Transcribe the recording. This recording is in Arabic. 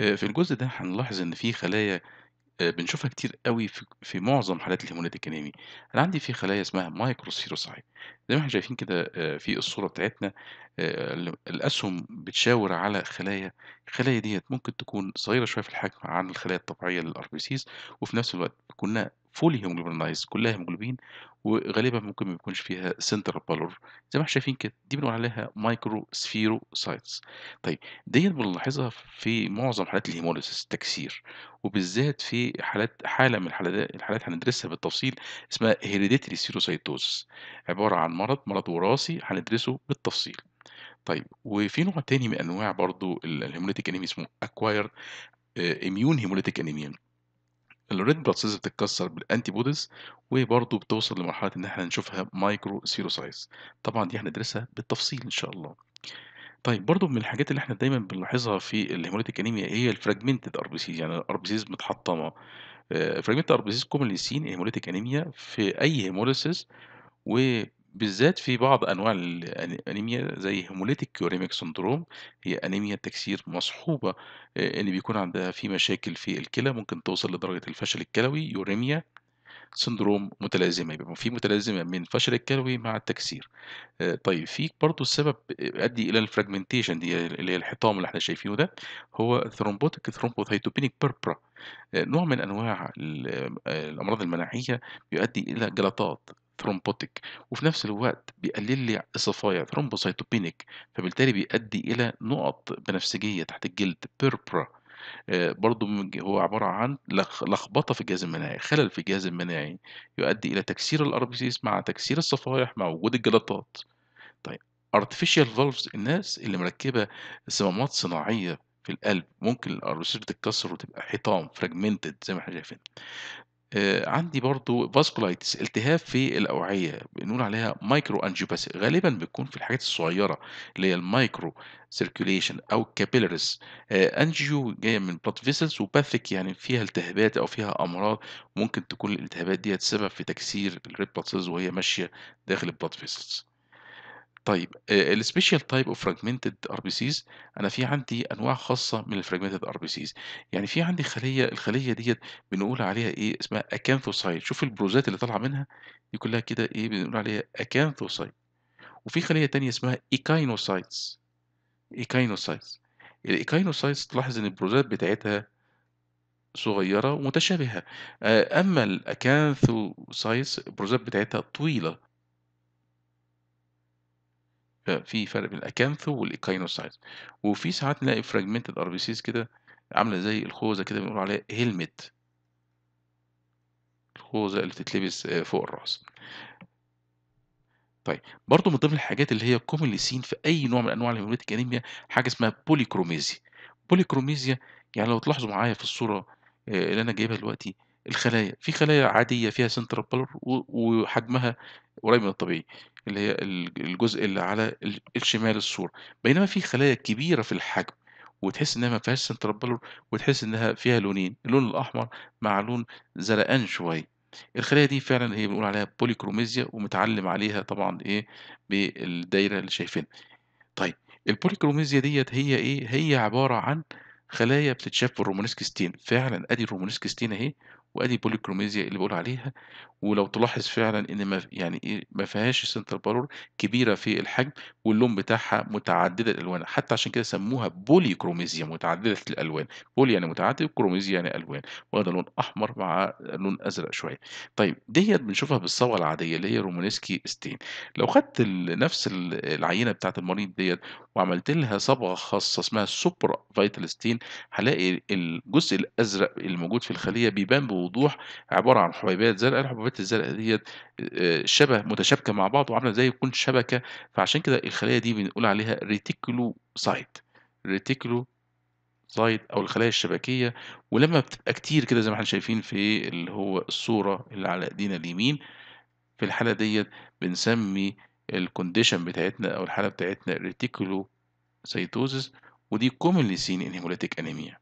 آه، في الجزء ده هنلاحظ إن في خلايا آه، بنشوفها كتير أوي في معظم حالات الهيموليتيك anemia. أنا عندي في خلايا اسمها مايكروسيروسايت زي ما احنا شايفين كده آه، في الصورة بتاعتنا آه، الأسهم بتشاور على خلايا الخلايا ديت ممكن تكون صغيرة شوية في الحجم عن الخلايا الطبيعية للأر بي سيز وفي نفس الوقت كنا فولي هيموجلوبينايز كلها هيموجلوبين وغالبا ممكن ما يكونش فيها سنتر بالور زي ما احنا شايفين كده دي بنقول عليها مايكرو سفيرو سايتس طيب ديت بنلاحظها في معظم حالات الهيموليسيس التكسير وبالذات في حالات حالة من الحالات الحالات هندرسها بالتفصيل اسمها هيريديتري سيروسايتوز عبارة عن مرض مرض وراثي هندرسه بالتفصيل طيب وفي نوع تاني من انواع برضو الهيموليتيك انيميا اسمه اكواير اميون هيموليتيك انيميا الريد بلاد سيلز بتتكسر بالانتي بوديز وبرضه بتوصل لمرحله ان احنا نشوفها مايكرو سيروسايز طبعا دي هندرسها بالتفصيل ان شاء الله طيب برضه من الحاجات اللي احنا دايما بنلاحظها في الهيموليتيك انيميا هي الفراجمنتد ار بي سيز يعني الار بي سيز متحطمه فراجمنتد ار بي سيز كومنلي سين هيموليتيك انيميا في اي هيموليسيس بالذات في بعض أنواع الأنيميا زي هيموليتيك يوريميك سندروم هي أنيميا تكسير مصحوبة آه، ان اللي بيكون عندها في مشاكل في الكلى ممكن توصل لدرجة الفشل الكلوي يوريميا سندروم متلازمة يبقى في متلازمة من فشل الكلوي مع التكسير آه، طيب في برضه السبب يؤدي إلى الفراجمنتيشن دي اللي هي الحطام اللي احنا شايفينه ده هو ثرومبوتيك ثرومبوثيتوبينيك بربرا نوع من انواع آه، الامراض المناعيه يؤدي الى جلطات ثرومبوتيك وفي نفس الوقت بيقلل لي الصفايع ثرومبوسيتوبينيك فبالتالي بيؤدي الى نقط بنفسجيه تحت الجلد بيربرا آه، برضه هو عبارة عن لخبطة في الجهاز المناعي خلل في الجهاز المناعي يؤدي إلى تكسير الأربيسيس مع تكسير الصفائح مع وجود الجلطات طيب artificial valves الناس اللي مركبة صمامات صناعية في القلب ممكن الأربيسيس بتتكسر وتبقى حيطان فراجمنتد زي ما احنا شايفين آه، عندي برضه vasculitis التهاب في الأوعية، بنقول عليها أنجيوباسي غالبًا بتكون في الحاجات الصغيرة اللي هي المايكرو سيركوليشن أو capillaries أنجيو آه، جاية من blood vessels وpathic يعني فيها التهابات أو فيها أمراض ممكن تكون الالتهابات دي سبب في تكسير الريد blood cells وهي ماشية داخل الblood vessels. طيب السبيشال تايب اوف فراجمنتد ار بي سيز انا في عندي انواع خاصه من الفراجمنتد ار بي سيز يعني في عندي خليه الخليه ديت بنقول عليها ايه اسمها اكانثوسايت شوف البروزات اللي طالعه منها دي كلها كده ايه بنقول عليها اكانثوسايت وفي خليه تانية اسمها ايكاينوسايتس ايكاينوسايتس الايكاينوسايتس تلاحظ ان البروزات بتاعتها صغيره ومتشابهه اما الاكانثوسايتس البروزات بتاعتها طويله ففي فرق بين الاكانثو والايكاينوسايت وفي ساعات نلاقي فراجمنتد اربيسيز كده عامله زي الخوذه كده بنقول عليها هيلمت الخوذه اللي بتتلبس آه، فوق الراس طيب برضه من ضمن الحاجات اللي هي كومنلي سين في اي نوع من انواع الهيموليتيك انيميا حاجه اسمها بوليكروميزيا بوليكروميزيا يعني لو تلاحظوا معايا في الصوره آه، اللي انا جايبها دلوقتي الخلايا في خلايا عادية فيها سنترال بلر وحجمها قريب من الطبيعي اللي هي الجزء اللي على الشمال الصورة بينما في خلايا كبيرة في الحجم وتحس انها ما فيهاش سنترال بلر وتحس انها فيها لونين اللون الاحمر مع لون زرقان شويه الخلايا دي فعلا هي بنقول عليها بوليكروميزيا ومتعلم عليها طبعا ايه بالدايره اللي شايفينها طيب البوليكروميزيا ديت هي ايه هي عباره عن خلايا بتتشاف ستين فعلًا أدي ستين أهي، وأدي بوليكروميزيا اللي بقول عليها، ولو تلاحظ فعلًا إن ما يعني إيه، ما فيهاش سنتر بارور كبيرة في الحجم واللون بتاعها متعددة الألوان، حتى عشان كده سموها بوليكروميزيا متعددة الألوان، بولي يعني متعدد كروميزيا يعني ألوان، وهذا لون أحمر مع لون أزرق شوية. طيب ديت بنشوفها بالصبغة العادية اللي هي ستين لو خدت نفس العينة بتاعت المريض ديت وعملت لها صبغة خاصة اسمها سوبرا ستين هلاقي الجزء الازرق الموجود في الخليه بيبان بوضوح عباره عن حبيبات زرقاء الحبيبات الزرقاء ديت شبه متشابكه مع بعض وعامله زي يكون شبكه فعشان كده الخليه دي بنقول عليها ريتيكولو سايت ريتيكولو سايت او الخلايا الشبكيه ولما بتبقى كتير كده زي ما احنا شايفين في اللي هو الصوره اللي على ايدينا اليمين في الحاله ديت بنسمي الكونديشن بتاعتنا او الحاله بتاعتنا ريتيكولو سيتوزس ودي كومنلي سين ان هيموليتيك انيميا